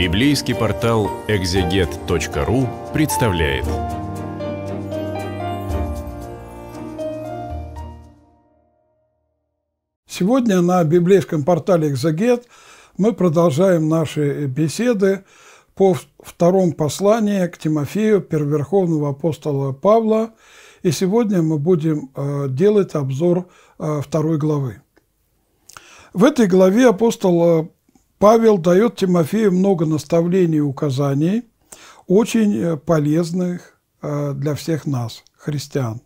Библейский портал экзегет.ру представляет. Сегодня на библейском портале «Экзегет» мы продолжаем наши беседы по второму посланию к Тимофею, первоверховного апостола Павла. И сегодня мы будем э, делать обзор э, второй главы. В этой главе апостол э, Павел дает Тимофею много наставлений и указаний, очень э, полезных э, для всех нас, христиан.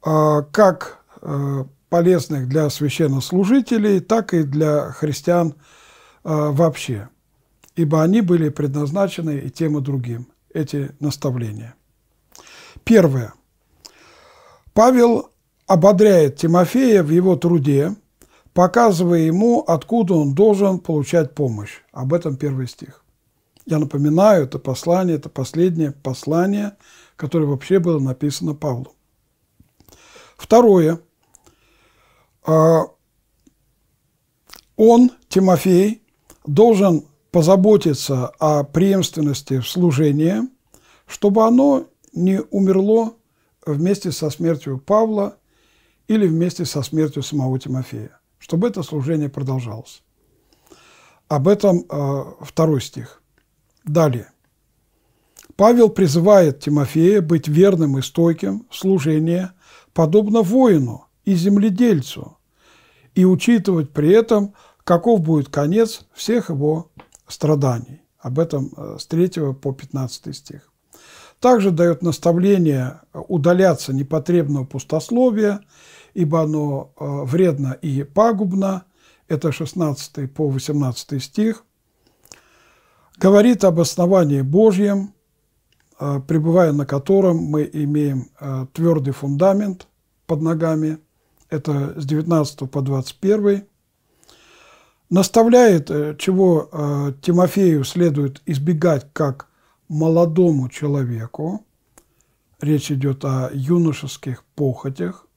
А, как э, полезных для священнослужителей, так и для христиан вообще, ибо они были предназначены и тем, и другим, эти наставления. Первое. Павел ободряет Тимофея в его труде – показывая ему, откуда он должен получать помощь. Об этом первый стих. Я напоминаю, это послание, это последнее послание, которое вообще было написано Павлу. Второе. А, он, Тимофей, должен позаботиться о преемственности служения, чтобы оно не умерло вместе со смертью Павла или вместе со смертью самого Тимофея чтобы это служение продолжалось. Об этом э, второй стих. Далее. Павел призывает Тимофея быть верным и стойким в служении, подобно воину и земледельцу, и учитывать при этом, каков будет конец всех его страданий. Об этом э, с 3 по 15 стих. Также дает наставление удаляться непотребного пустословия ибо оно э, вредно и пагубно, это 16 по 18 стих, говорит об основании Божьем, э, пребывая на котором мы имеем э, твердый фундамент под ногами, это с 19 по 21, наставляет, чего Тимофею следует избегать как молодому человеку, речь идет о юношеских похотях,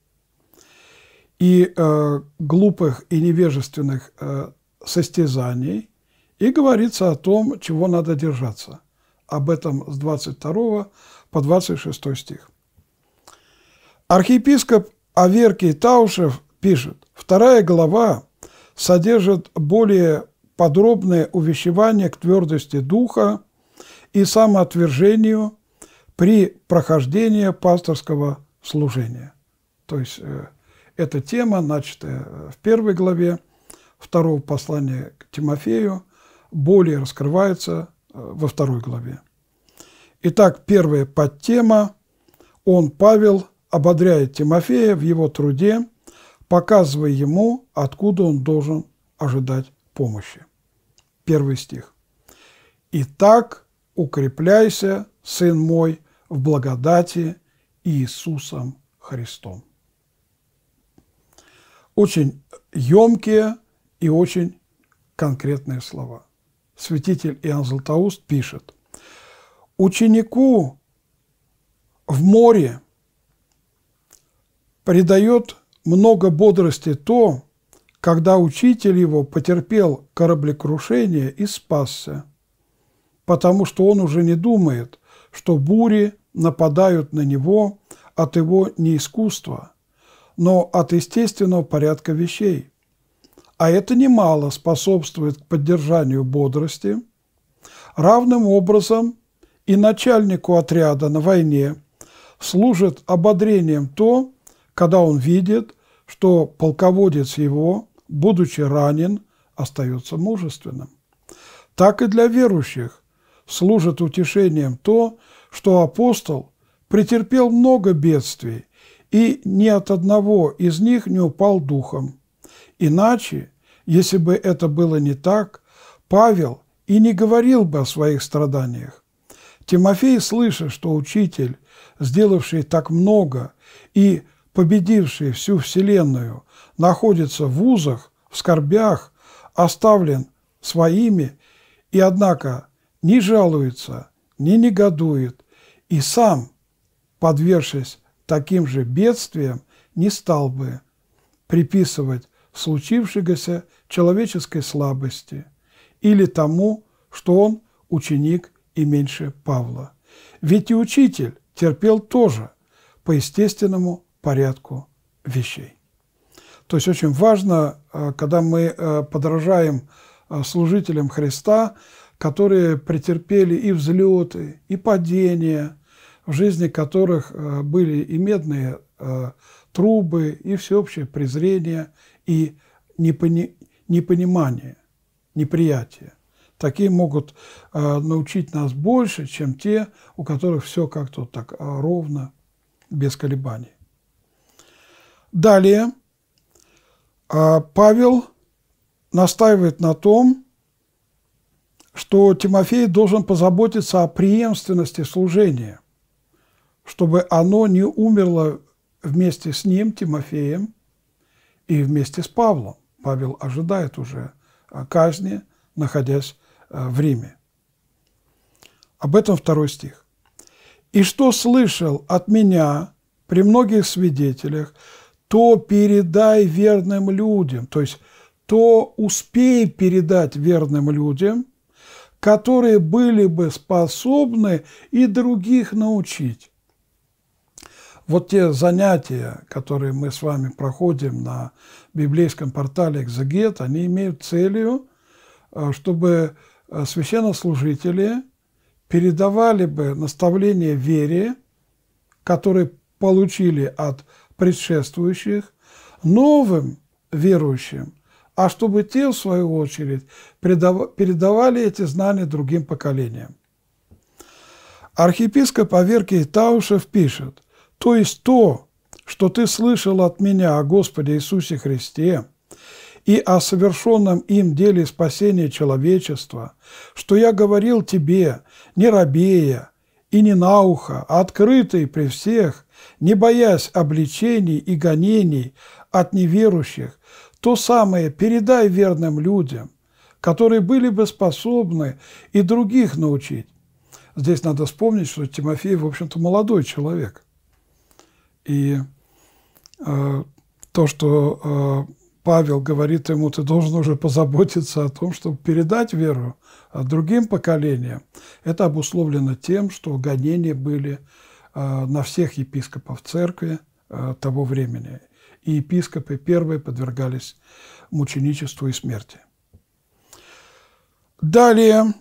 и э, глупых и невежественных э, состязаний, и говорится о том, чего надо держаться. Об этом с 22 по 26 стих. Архиепископ Аверкий Таушев пишет, вторая глава содержит более подробное увещевание к твердости духа и самоотвержению при прохождении пасторского служения. То есть э, эта тема, начатая э, в первой главе второго послания к Тимофею, более раскрывается э, во второй главе. Итак, первая подтема. Он, Павел, ободряет Тимофея в его труде, показывая ему, откуда он должен ожидать помощи. Первый стих. «Итак, укрепляйся, сын мой, в благодати Иисусом Христом». Очень емкие и очень конкретные слова. Святитель Иоанн Златоуст пишет, ученику в море придает много бодрости то, когда учитель его потерпел кораблекрушение и спасся, потому что он уже не думает, что бури нападают на него от его неискусства, но от естественного порядка вещей. А это немало способствует к поддержанию бодрости. Равным образом и начальнику отряда на войне служит ободрением то, когда он видит, что полководец его, будучи ранен, остается мужественным. Так и для верующих служит утешением то, что апостол претерпел много бедствий, и ни от одного из них не упал духом. Иначе, если бы это было не так, Павел и не говорил бы о своих страданиях. Тимофей, слыша, что учитель, сделавший так много и победивший всю Вселенную, находится в узах, в скорбях, оставлен своими, и, однако, не жалуется, не негодует, и сам, подвергшись таким же бедствием не стал бы приписывать случившегося человеческой слабости или тому, что он ученик и меньше Павла. Ведь и учитель терпел тоже по естественному порядку вещей. То есть очень важно, э, когда мы э, подражаем э, служителям Христа, которые претерпели и взлеты, и падения, в жизни которых э, были и медные э, трубы, и всеобщее презрение, и непони... непонимание, неприятие. Такие могут э, научить нас больше, чем те, у которых все как-то так ровно, без колебаний. Далее Павел настаивает на том, что Тимофей должен позаботиться о преемственности служения чтобы оно не умерло вместе с ним, Тимофеем, и вместе с Павлом. Павел ожидает уже а, казни, находясь а, в Риме. Об этом второй стих. «И что слышал от меня при многих свидетелях, то передай верным людям». То есть то успей передать верным людям, которые были бы способны и других научить вот те занятия, которые мы с вами проходим на библейском портале «Экзегет», они имеют целью, э, чтобы э, священнослужители передавали бы наставления вере, которые получили от предшествующих, новым верующим, а чтобы те, в свою очередь, передавали эти знания другим поколениям. Архиепископ Аверкий Таушев пишет – то есть то, что ты слышал от меня о Господе Иисусе Христе и о совершенном им деле спасения человечества, что я говорил тебе, не робея и не на ухо, а открытый при всех, не боясь обличений и гонений от неверующих, то самое передай верным людям, которые были бы способны и других научить. Здесь надо вспомнить, что Тимофей, в общем-то, молодой человек – и э, то, что э, Павел говорит ему, ты должен уже позаботиться о том, чтобы передать веру а другим поколениям, это обусловлено тем, что гонения были э, на всех епископов церкви э, того времени. И епископы первые подвергались мученичеству и смерти. Далее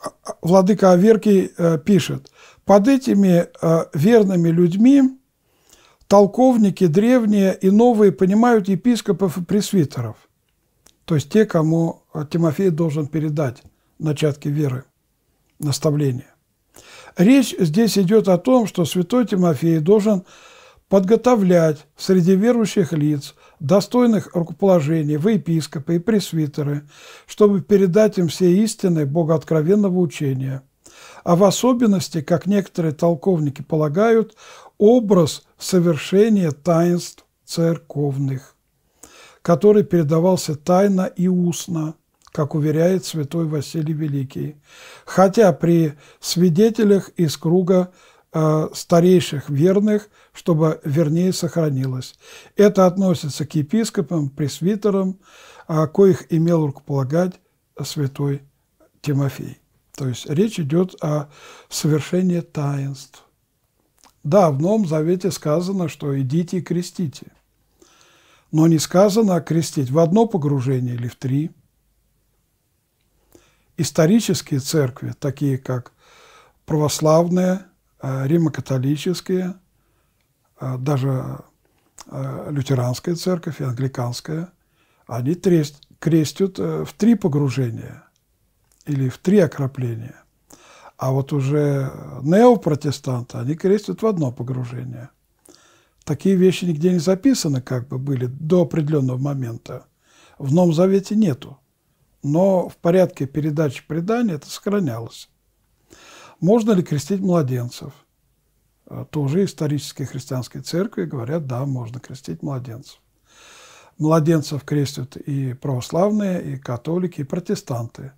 а, а, владыка Аверкий э, пишет – под этими э, верными людьми толковники древние и новые понимают епископов и пресвитеров, то есть те, кому э, Тимофей должен передать начатки веры, наставления. Речь здесь идет о том, что святой Тимофей должен подготовлять среди верующих лиц, достойных рукоположений в епископы и пресвитеры, чтобы передать им все истины богооткровенного учения – а в особенности, как некоторые толковники полагают, образ совершения таинств церковных, который передавался тайно и устно, как уверяет святой Василий Великий, хотя при свидетелях из круга э, старейших верных, чтобы вернее сохранилось. Это относится к епископам, пресвитерам, коих имел рукополагать святой Тимофей. То есть речь идет о совершении таинств. Да, в Новом Завете сказано, что идите и крестите. Но не сказано а крестить в одно погружение или в три. Исторические церкви, такие как православные, э, римо-католические, э, даже э, лютеранская церковь и англиканская, они крестят в три погружения – или в три окропления. А вот уже неопротестанты, они крестят в одно погружение. Такие вещи нигде не записаны, как бы были до определенного момента. В Новом Завете нету. Но в порядке передачи предания это сохранялось. Можно ли крестить младенцев? Э, тоже исторические христианские церкви говорят, да, можно крестить младенцев. Младенцев крестят и православные, и католики, и протестанты –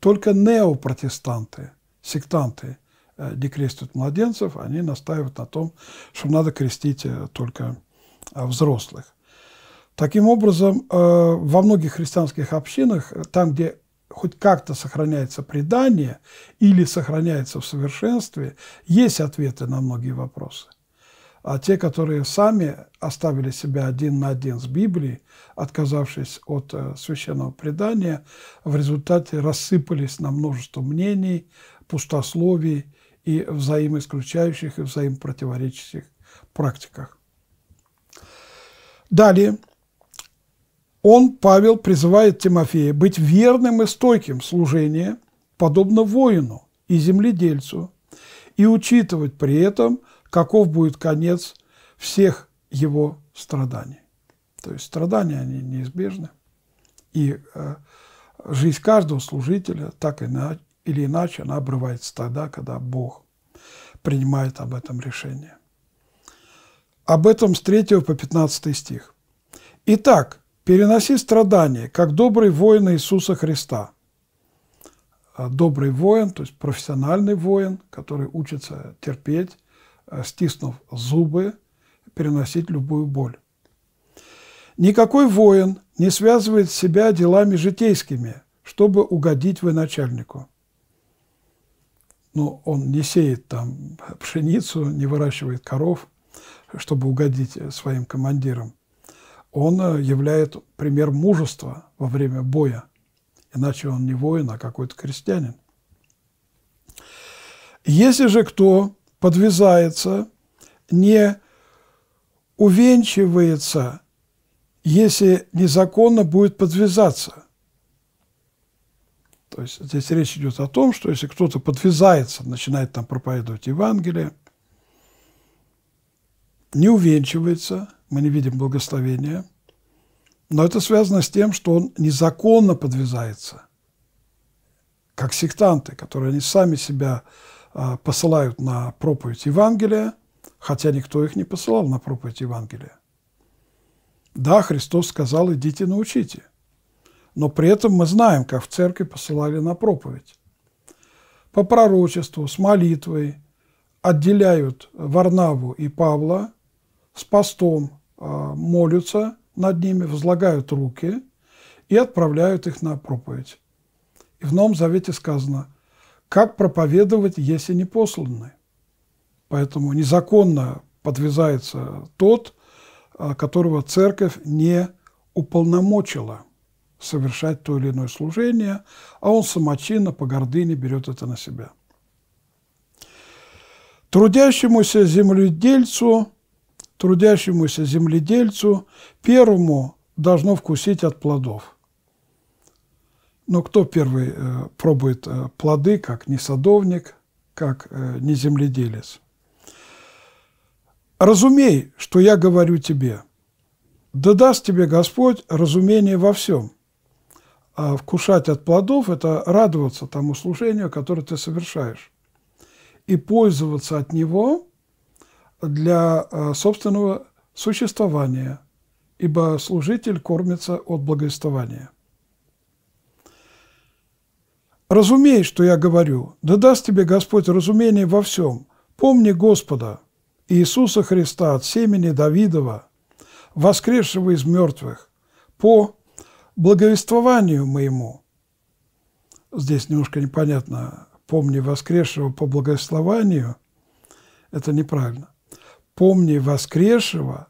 только неопротестанты, сектанты не э, крестят младенцев, они настаивают на том, что надо крестить э, только э, взрослых. Таким образом, во многих христианских общинах, там, где хоть как-то сохраняется предание или сохраняется в совершенстве, есть ответы на многие вопросы. А те, которые сами оставили себя один на один с Библией, отказавшись от э, священного предания, в результате рассыпались на множество мнений, пустословий и взаимоисключающих и взаимопротиворечащих практиках. Далее. Он, Павел, призывает Тимофея быть верным и стойким в служении, подобно воину и земледельцу, и учитывать при этом каков будет конец всех его страданий. То есть страдания, они неизбежны. И э, жизнь каждого служителя, так или иначе, она обрывается тогда, когда Бог принимает об этом решение. Об этом с 3 по 15 стих. «Итак, переноси страдания, как добрый воин Иисуса Христа». Э, добрый воин, то есть профессиональный воин, который учится терпеть, Э, стиснув зубы, переносить любую боль. Никакой воин не связывает себя делами житейскими, чтобы угодить вы начальнику. Ну, он не сеет там пшеницу, не выращивает коров, чтобы угодить э, своим командирам. Он э, являет пример мужества во время боя. Иначе он не воин, а какой-то крестьянин. Если же кто подвязается, не увенчивается, если незаконно будет подвязаться. То есть здесь речь идет о том, что если кто-то подвязается, начинает там проповедовать Евангелие, не увенчивается, мы не видим благословения, но это связано с тем, что он незаконно подвязается, как сектанты, которые они сами себя а, посылают на проповедь Евангелия, хотя никто их не посылал на проповедь Евангелия. Да, Христос сказал, идите научите. Но при этом мы знаем, как в церкви посылали на проповедь. По пророчеству, с молитвой отделяют Варнаву и Павла, с постом а, молятся над ними, возлагают руки и отправляют их на проповедь. И в Новом Завете сказано – как проповедовать, если не посланы? Поэтому незаконно подвязается тот, а, которого церковь не уполномочила совершать то или иное служение, а он самочинно по гордыне берет это на себя. Трудящемуся земледельцу, трудящемуся земледельцу первому должно вкусить от плодов – но кто первый э, пробует э, плоды, как не садовник, как э, не земледелец? Разумей, что я говорю тебе. Да даст тебе Господь разумение во всем. А вкушать от плодов – это радоваться тому служению, которое ты совершаешь, и пользоваться от него для собственного существования, ибо служитель кормится от благовествования. Разумей, что я говорю, да даст тебе Господь разумение во всем. Помни Господа, Иисуса Христа от семени Давидова, воскресшего из мертвых, по благовествованию моему. Здесь немножко непонятно, помни воскресшего по благословению, это неправильно. Помни воскресшего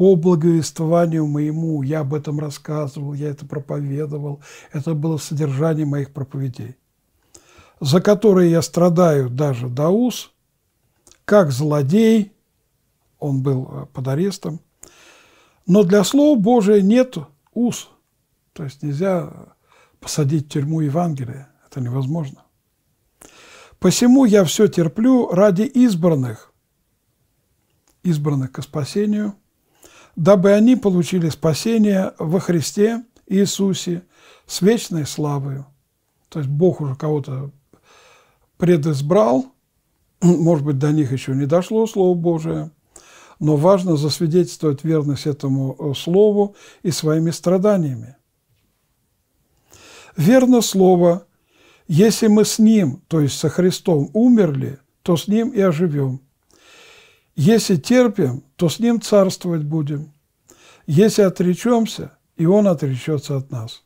по благовествованию моему, я об этом рассказывал, я это проповедовал, это было содержание моих проповедей, за которые я страдаю даже Даус, как злодей, он был э, под арестом, но для Слова Божия нет уз, то есть нельзя э, посадить в тюрьму Евангелие, это невозможно. Посему я все терплю ради избранных, избранных к спасению – дабы они получили спасение во Христе Иисусе с вечной славою. То есть Бог уже кого-то предизбрал, может быть, до них еще не дошло Слово Божие, но важно засвидетельствовать верность этому э, Слову и своими страданиями. Верно Слово, если мы с Ним, то есть со Христом, умерли, то с Ним и оживем – если терпим, то с Ним царствовать будем. Если отречемся, и Он отречется от нас.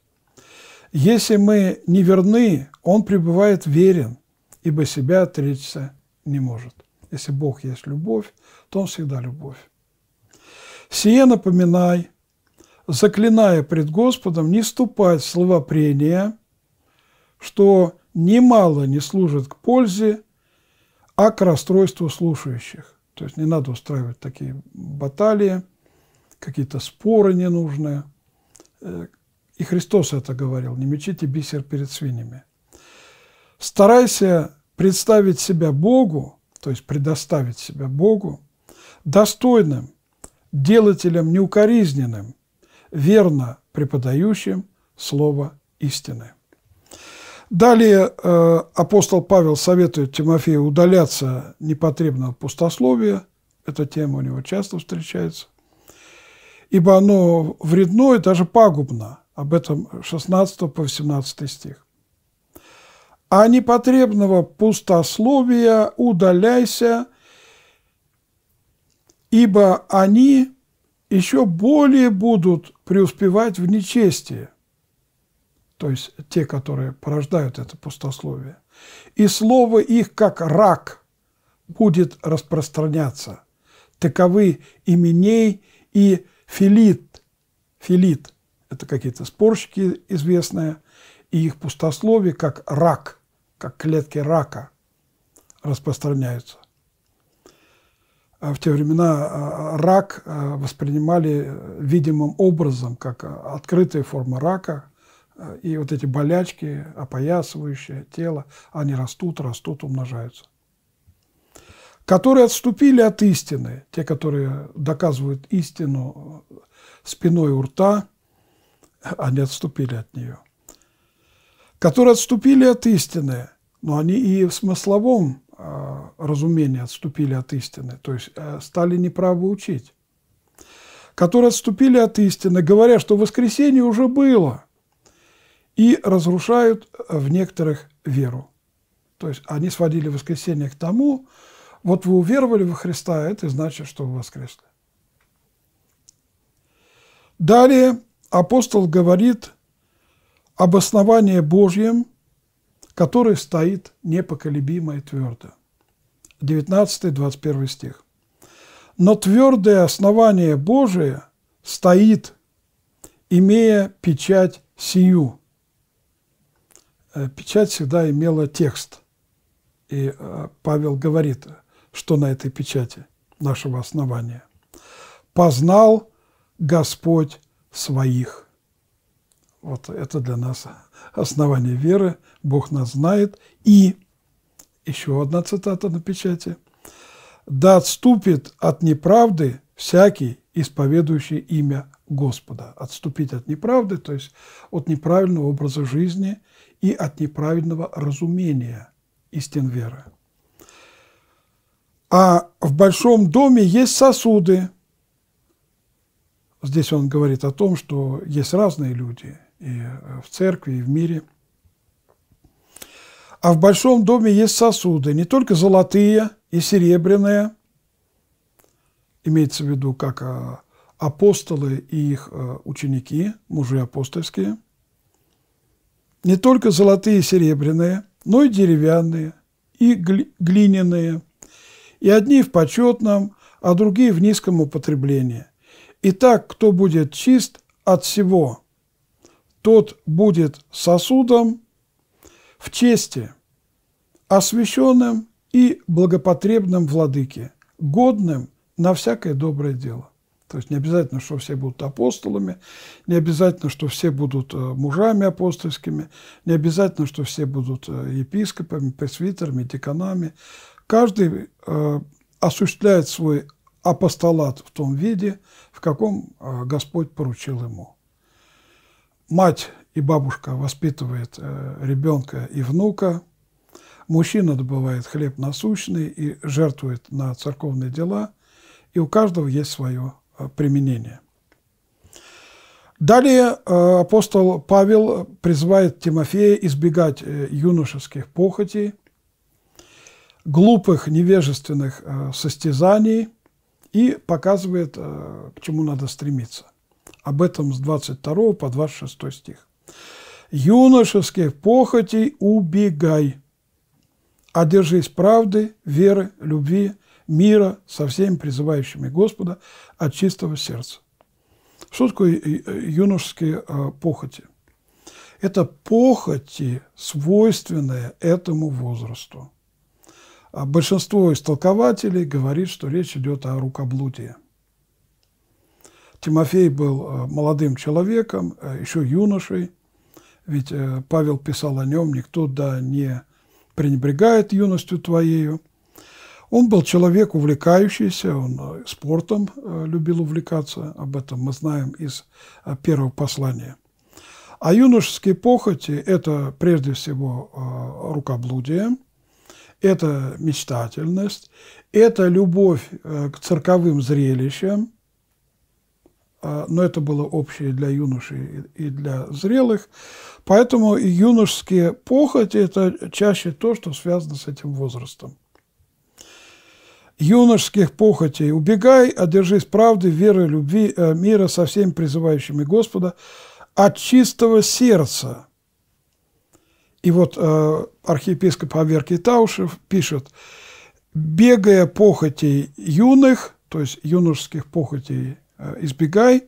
Если мы не верны, Он пребывает верен, ибо себя отречься не может. Если Бог есть любовь, то Он всегда любовь. Сие напоминай, заклиная пред Господом не ступать в слова прения, что немало не служит к пользе, а к расстройству слушающих то есть не надо устраивать такие баталии, какие-то споры ненужные. Э, и Христос это говорил, не мечите бисер перед свиньями. Старайся представить себя Богу, то есть предоставить себя Богу, достойным, делателем неукоризненным, верно преподающим Слово истины. Далее э, апостол Павел советует Тимофею удаляться непотребного пустословия. Эта тема у него часто встречается. Ибо оно вредно и даже пагубно. Об этом 16 по 18 стих. А непотребного пустословия удаляйся, ибо они еще более будут преуспевать в нечестии то есть те, которые порождают это пустословие, и слово их, как рак, будет распространяться. Таковы именей и филит. Филит – это какие-то спорщики известные, и их пустословие, как рак, как клетки рака, распространяются. А в те времена а, рак а, воспринимали видимым образом, как открытая форма рака – и вот эти болячки, опоясывающие тело, они растут, растут, умножаются. Которые отступили от истины, те, которые доказывают истину спиной у рта, они отступили от нее. Которые отступили от истины, но они и в смысловом а, разумении отступили от истины, то есть э, стали неправо учить которые отступили от истины, говоря, что воскресение уже было и разрушают э, в некоторых веру. То есть они сводили воскресение к тому, вот вы уверовали во Христа, а это значит, что вы воскресли. Далее апостол говорит об основании Божьем, которое стоит непоколебимо и твердо. 19-21 стих. «Но твердое основание Божие стоит, имея печать сию». Э, печать всегда имела текст. И э, Павел говорит, что на этой печати нашего основания. «Познал Господь своих». Вот это для нас основание веры. Бог нас знает. И еще одна цитата на печати. «Да отступит от неправды всякий, исповедующий имя Господа». Отступить от неправды, то есть от неправильного образа жизни – и от неправильного разумения истин веры. А в большом доме есть сосуды. Здесь он говорит о том, что есть разные люди и в церкви, и в мире. А в большом доме есть сосуды, не только золотые и серебряные, имеется в виду как а, апостолы и их а, ученики, мужи апостольские – не только золотые и серебряные, но и деревянные, и глиняные, и одни в почетном, а другие в низком употреблении. И так, кто будет чист от всего, тот будет сосудом в чести, освященным и благопотребным владыке, годным на всякое доброе дело. То есть не обязательно, что все будут апостолами, не обязательно, что все будут э, мужами апостольскими, не обязательно, что все будут э, епископами, пресвитерами, деканами. Каждый э, осуществляет свой апостолат в том виде, в каком э, Господь поручил ему. Мать и бабушка воспитывает э, ребенка и внука, мужчина добывает хлеб насущный и жертвует на церковные дела, и у каждого есть свое Э, применения. Далее э, апостол Павел призывает Тимофея избегать э, юношеских похотей, глупых невежественных состязаний и показывает, к чему надо стремиться. Об этом с 22 по 26 стих. «Юношеских похотей убегай, а держись правды, веры, любви, мира со всеми призывающими Господа от чистого сердца. Что такое э, э, юношеские а, похоти? Это похоти, свойственные этому возрасту. А большинство истолкователей говорит, что речь идет о рукоблудии. Тимофей был а, молодым человеком, еще юношей, ведь э, Павел писал о нем, никто да не пренебрегает юностью твоею, он был человек увлекающийся, он э, спортом э, любил увлекаться, об этом мы знаем из э, первого послания. А юношеские похоти – это прежде всего рукоблудие, это мечтательность, это любовь к цирковым зрелищам, а, но это было общее для юношей и для зрелых. Поэтому юношеские похоти – это чаще то, что связано с этим возрастом юношеских похотей. Убегай, одержись правды, веры, любви, э, мира со всеми призывающими Господа от чистого сердца. И вот э, архиепископ Аверкий Таушев пишет, бегая похотей юных, то есть юношеских похотей э, избегай,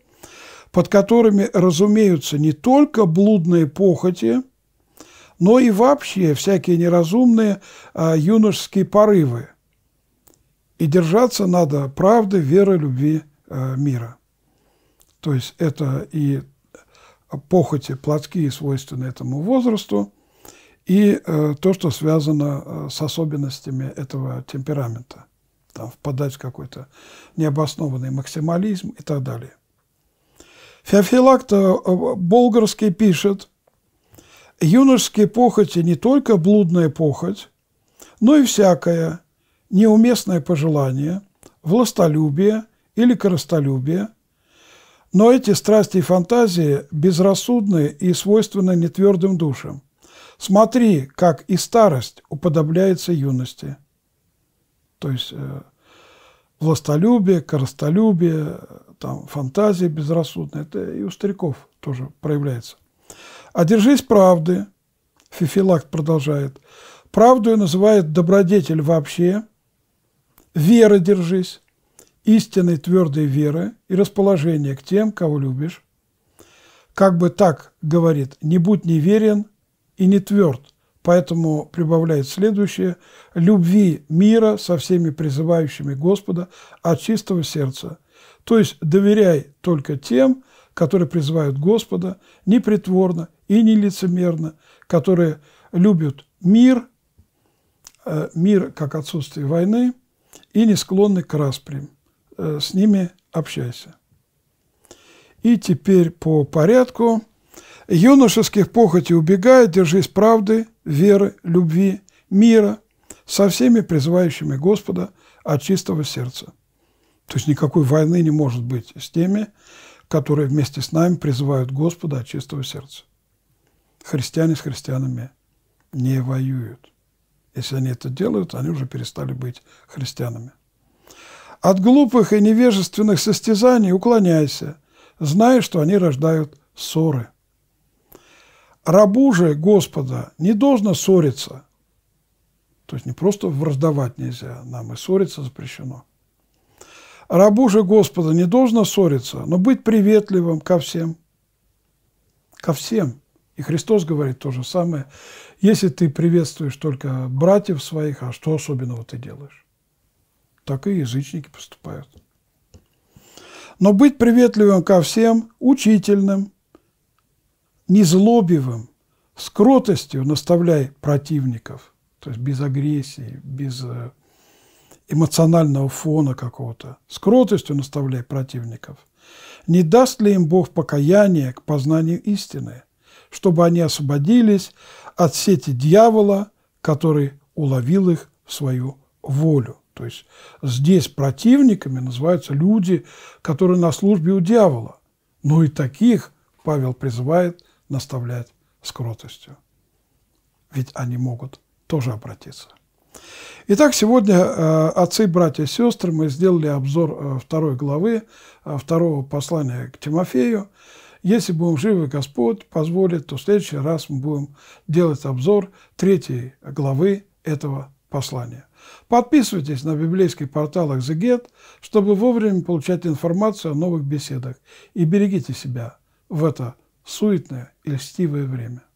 под которыми разумеются не только блудные похоти, но и вообще всякие неразумные э, юношеские порывы – и держаться надо правды, веры, любви, э, мира. То есть это и похоти плотские, свойственные этому возрасту, и э, то, что связано э, с особенностями этого темперамента. Там впадать в какой-то необоснованный максимализм и так далее. Феофилакт Болгарский пишет, юношеские похоти не только блудная похоть, но и всякая – неуместное пожелание, властолюбие или коростолюбие, но эти страсти и фантазии безрассудны и свойственны нетвердым душам. Смотри, как и старость уподобляется юности. То есть э, властолюбие, коростолюбие, там, фантазии безрассудные, это и у стариков тоже проявляется. А держись правды, Фифилакт продолжает, правду называет добродетель вообще – веры держись, истинной твердой веры и расположения к тем, кого любишь. Как бы так говорит, не будь неверен и не тверд, поэтому прибавляет следующее – любви мира со всеми призывающими Господа от чистого сердца. То есть доверяй только тем, которые призывают Господа, непритворно и нелицемерно, которые любят мир, э, мир как отсутствие войны – или склонны к распрям. Э, с ними общайся. И теперь по порядку. Юношеских похоти убегая, держись правды, веры, любви, мира, со всеми призывающими Господа от чистого сердца. То есть никакой войны не может быть с теми, которые вместе с нами призывают Господа от чистого сердца. Христиане с христианами не воюют. Если они это делают, они уже перестали быть христианами. От глупых и невежественных состязаний уклоняйся, зная, что они рождают ссоры. Рабу же Господа не должно ссориться. То есть не просто враждовать нельзя, нам и ссориться запрещено. Рабу же Господа не должно ссориться, но быть приветливым ко всем. Ко всем. И Христос говорит то же самое. Если ты приветствуешь только братьев своих, а что особенного ты делаешь? Так и язычники поступают. Но быть приветливым ко всем, учительным, незлобивым, с кротостью наставляй противников, то есть без агрессии, без э, эмоционального фона какого-то, с кротостью наставляй противников. Не даст ли им Бог покаяние к познанию истины? чтобы они освободились от сети дьявола, который уловил их в свою волю. То есть здесь противниками называются люди, которые на службе у дьявола. Но и таких Павел призывает наставлять с кротостью. Ведь они могут тоже обратиться. Итак, сегодня э, отцы, братья и сестры, мы сделали обзор э, второй главы, э, второго послания к Тимофею. Если будем живы, Господь позволит, то в следующий раз мы будем делать обзор третьей главы этого послания. Подписывайтесь на библейский портал The чтобы вовремя получать информацию о новых беседах. И берегите себя в это суетное и льстивое время.